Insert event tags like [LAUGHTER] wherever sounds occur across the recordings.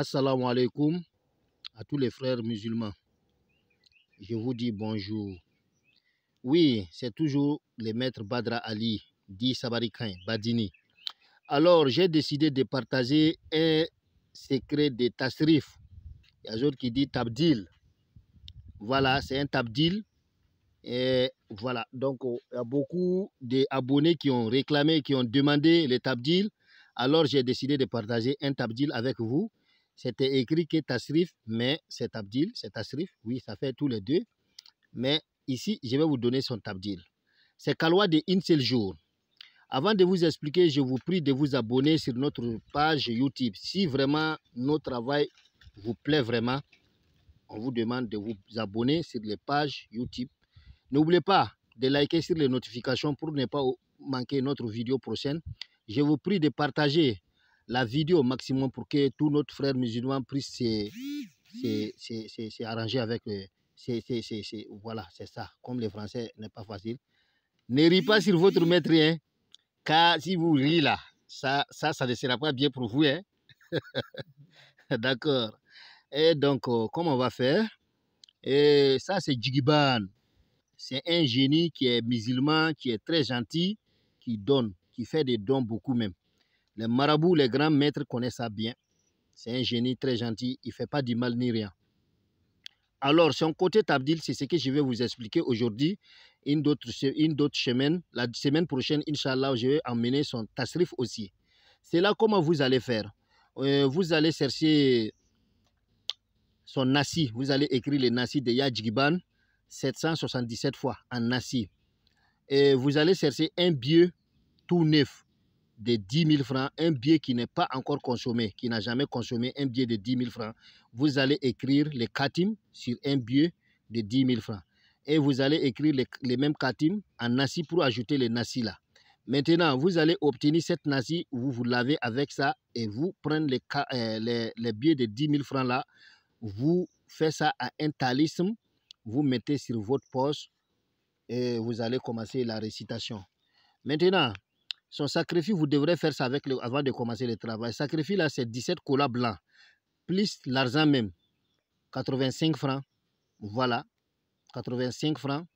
Assalamu alaikum à tous les frères musulmans. Je vous dis bonjour. Oui, c'est toujours le maître Badra Ali, dit Sabarikain, Badini. Alors, j'ai décidé de partager un secret de Tasrif. Il y a d'autres qui dit Tabdil. Voilà, c'est un Tabdil. Et voilà, donc il y a beaucoup d'abonnés qui ont réclamé, qui ont demandé le Tabdil. Alors, j'ai décidé de partager un Tabdil avec vous. C'était écrit que tasrif, mais c'est Abdil, c'est tasrif, oui, ça fait tous les deux. Mais ici, je vais vous donner son tabdil. C'est Kalwa de une jour. Avant de vous expliquer, je vous prie de vous abonner sur notre page YouTube. Si vraiment notre travail vous plaît vraiment, on vous demande de vous abonner sur les pages YouTube. N'oubliez pas de liker sur les notifications pour ne pas manquer notre vidéo prochaine. Je vous prie de partager la vidéo au maximum pour que tous notre frère musulman puisse s'arranger avec eux. Voilà, c'est ça. Comme les français n'est pas facile. Ne riez pas sur votre maître, hein, car si vous riez là, ça, ça, ça ne sera pas bien pour vous. Hein. [LAUGHS] D'accord. Et donc, euh, comment on va faire Et ça, c'est Djigiban. C'est un génie qui est musulman, qui est très gentil, qui donne, qui fait des dons beaucoup même. Les marabouts, les grands maîtres connaissent ça bien. C'est un génie très gentil, il ne fait pas du mal ni rien. Alors, son côté Tabdil, c'est ce que je vais vous expliquer aujourd'hui. Une autre, une semaine, la semaine prochaine, Inch'Allah, je vais emmener son tasrif aussi. C'est là comment vous allez faire. Euh, vous allez chercher son nasi. Vous allez écrire le nasi de Yajgiban 777 fois en nasi. Et vous allez chercher un bieu tout neuf de 10 000 francs, un billet qui n'est pas encore consommé, qui n'a jamais consommé un billet de 10 000 francs, vous allez écrire les katim sur un billet de 10 000 francs. Et vous allez écrire les, mêmes katim en nasi pour ajouter les nasi là. Maintenant, vous allez obtenir cette nasi, vous vous lavez avec ça et vous prenez les, euh, les, les billets de 10 000 francs là, vous faites ça à un talisme, vous mettez sur votre poste et vous allez commencer la récitation. Maintenant, son sacrifice, vous devrez faire ça avec le, avant de commencer le travail. Sacrifice, là, c'est 17 colas blancs, plus l'argent même, 85 francs. Voilà, 85 francs.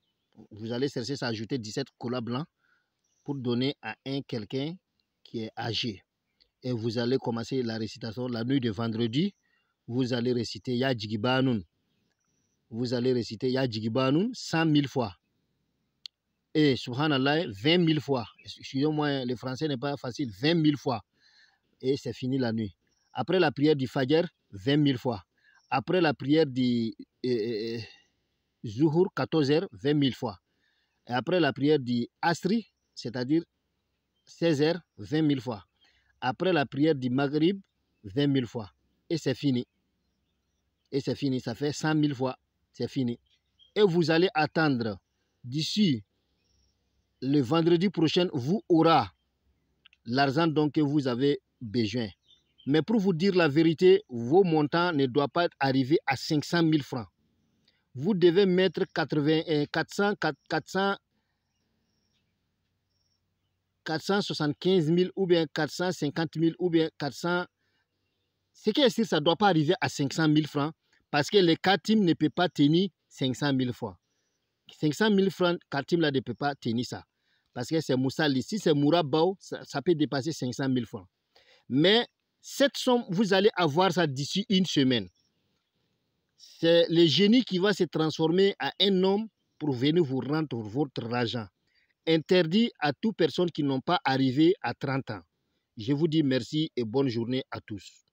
Vous allez chercher ça, ajouter 17 colas blancs pour donner à un quelqu'un qui est âgé. Et vous allez commencer la récitation la nuit de vendredi. Vous allez réciter Yadjigibanoun. Vous allez réciter Yadjigibanoun 100 000 fois et subhanallah, 20 000 fois. Excusez-moi, le français n'est pas facile, 20 000 fois. Et c'est fini la nuit. Après la prière du Fajr, 20 000 fois. Après la prière du euh, 14 h 20 000 fois. Et après la prière du Asri, c'est-à-dire 16 h 20 000 fois. Après la prière du Maghrib, 20 000 fois. Et c'est fini. Et c'est fini, ça fait 100 000 fois. C'est fini. Et vous allez attendre d'ici le vendredi prochain vous aura l'argent donc que vous avez besoin. Mais pour vous dire la vérité, vos montants ne doivent pas arriver à 500 000 francs. Vous devez mettre 400, 400, 475 000 ou bien 450 000 ou bien 400. Ce qui est sûr, ça ne doit pas arriver à 500 000 francs parce que le teams ne peut pas tenir 500 000 francs. 500 000 francs, 4 là, ne peut pas tenir ça. Parce que c'est Moussa, si c'est Mourabao, ça, ça peut dépasser 500 000 francs. Mais cette somme, vous allez avoir ça d'ici une semaine. C'est le génie qui va se transformer à un homme pour venir vous rendre votre argent. Interdit à toute personne qui n'ont pas arrivé à 30 ans. Je vous dis merci et bonne journée à tous.